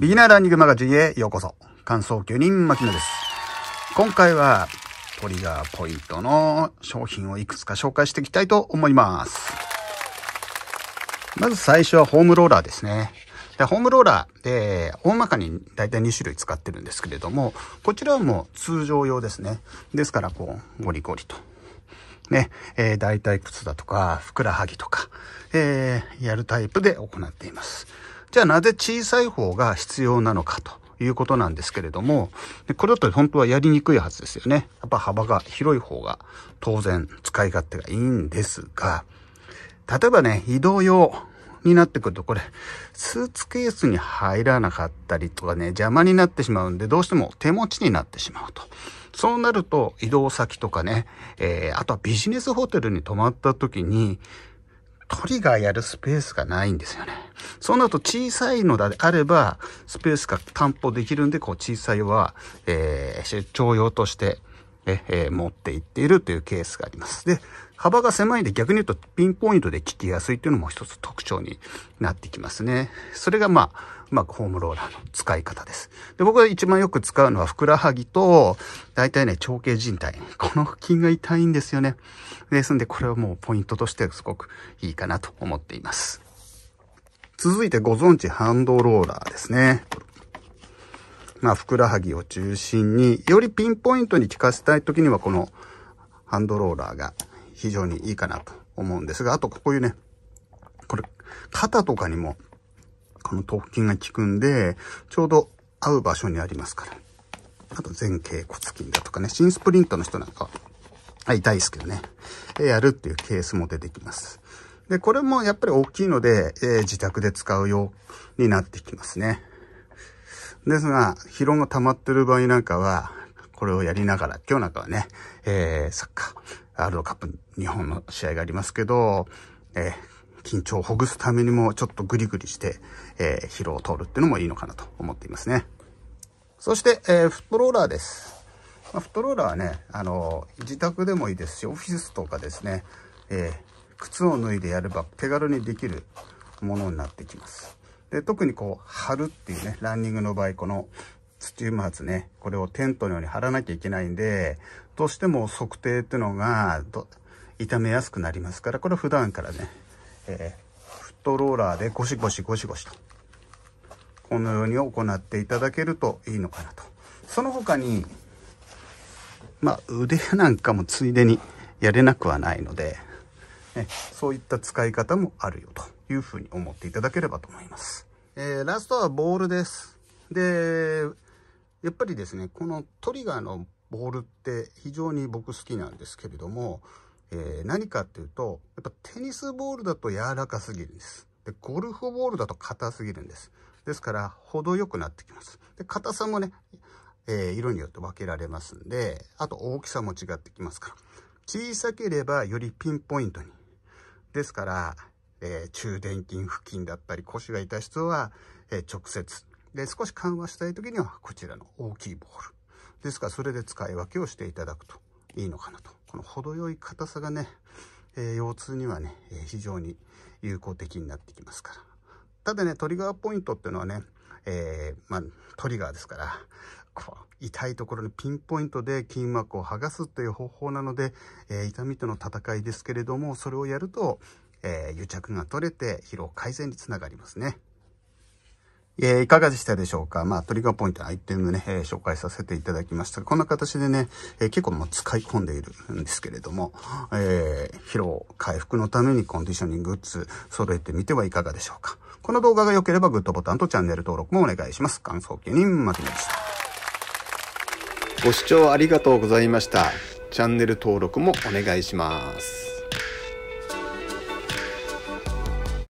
ビギナーランニングマガジンへようこそ。感想9人牧野です。今回はトリガーポイントの商品をいくつか紹介していきたいと思います。まず最初はホームローラーですね。でホームローラーで大まかに大体2種類使ってるんですけれども、こちらはもう通常用ですね。ですからこうゴリゴリと。ね、えー、大腿靴だとか、ふくらはぎとか、えー、やるタイプで行っています。じゃあなぜ小さい方が必要なのかということなんですけれども、これだと本当はやりにくいはずですよね。やっぱ幅が広い方が当然使い勝手がいいんですが、例えばね、移動用になってくると、これ、スーツケースに入らなかったりとかね、邪魔になってしまうんで、どうしても手持ちになってしまうと。そうなると、移動先とかね、えー、あとはビジネスホテルに泊まった時に、トリガーやるスペースがないんですよね。そうなると小さいのであれば、スペースが担保できるんで、こう小さいは、えー、出張用として、えー、持っていっているというケースがあります。で、幅が狭いんで逆に言うとピンポイントで効きやすいというのも一つ特徴になってきますね。それがまあ、まあ、ホームローラーの使い方です。で、僕が一番よく使うのはふくらはぎと、大体ね、長径人体。この筋が痛いんですよね。ですんで、これはもうポイントとしてすごくいいかなと思っています。続いてご存知ハンドローラーですね。まあ、ふくらはぎを中心に、よりピンポイントに効かせたい時には、このハンドローラーが非常にいいかなと思うんですが、あとこういうね、これ、肩とかにも、この突筋が効くんで、ちょうど合う場所にありますから。あと前傾骨筋だとかね、新スプリントの人なんかは、はい、大好きでね、やるっていうケースも出てきます。で、これもやっぱり大きいので、えー、自宅で使うようになってきますね。ですが、疲労が溜まってる場合なんかは、これをやりながら、今日なんかはね、えー、サッカー、ワールドカップ日本の試合がありますけど、えー、緊張をほぐすためにもちょっとグリグリして、えー、疲労を通るっていうのもいいのかなと思っていますね。そして、えー、フットローラーです。まあ、フットローラーはね、あの、自宅でもいいですし、オフィスとかですね、えー、靴を脱いでやれば手軽にできるものになってきます。で、特にこう、貼るっていうね、ランニングの場合、この土馬発ね、これをテントのように貼らなきゃいけないんで、どうしても測定っていうのが、痛めやすくなりますから、これ普段からね、えー、フットローラーでゴシゴシゴシゴシと、このように行っていただけるといいのかなと。その他に、まあ、腕なんかもついでにやれなくはないので、えそういった使い方もあるよというふうに思っていただければと思います。えー、ラストはボールです。で、やっぱりですね、このトリガーのボールって非常に僕好きなんですけれども、えー、何かっていうと、やっぱテニスボールだと柔らかすぎるんです。で、ゴルフボールだと硬すぎるんです。ですから、程よくなってきます。で、硬さもね、えー、色によって分けられますんで、あと大きさも違ってきますから。小さければよりピンポイントにですから、えー、中殿筋付近だったり腰が痛い人は、えー、直接。で、少し緩和したい時にはこちらの大きいボール。ですから、それで使い分けをしていただくといいのかなと。この程よい硬さがね、えー、腰痛にはね、え非常に有効的になってきますから。ただね、トリガーポイントっていうのはね、えー、まあ、トリガーですから、こう、痛いところにピンポイントで筋膜を剥がすという方法なので、えー、痛みとの戦いですけれども、それをやると、えー、癒着が取れて疲労改善につながりますね。えー、いかがでしたでしょうかまあ、トリガーポイントのアイテムね、えー、紹介させていただきました。こんな形でね、えー、結構もう使い込んでいるんですけれども、え疲労回復のためにコンディショニンググッズ揃えてみてはいかがでしょうかこの動画が良ければグッドボタンとチャンネル登録もお願いします。感想気にまきでした。ご視聴ありがとうございました。チャンネル登録もお願いします。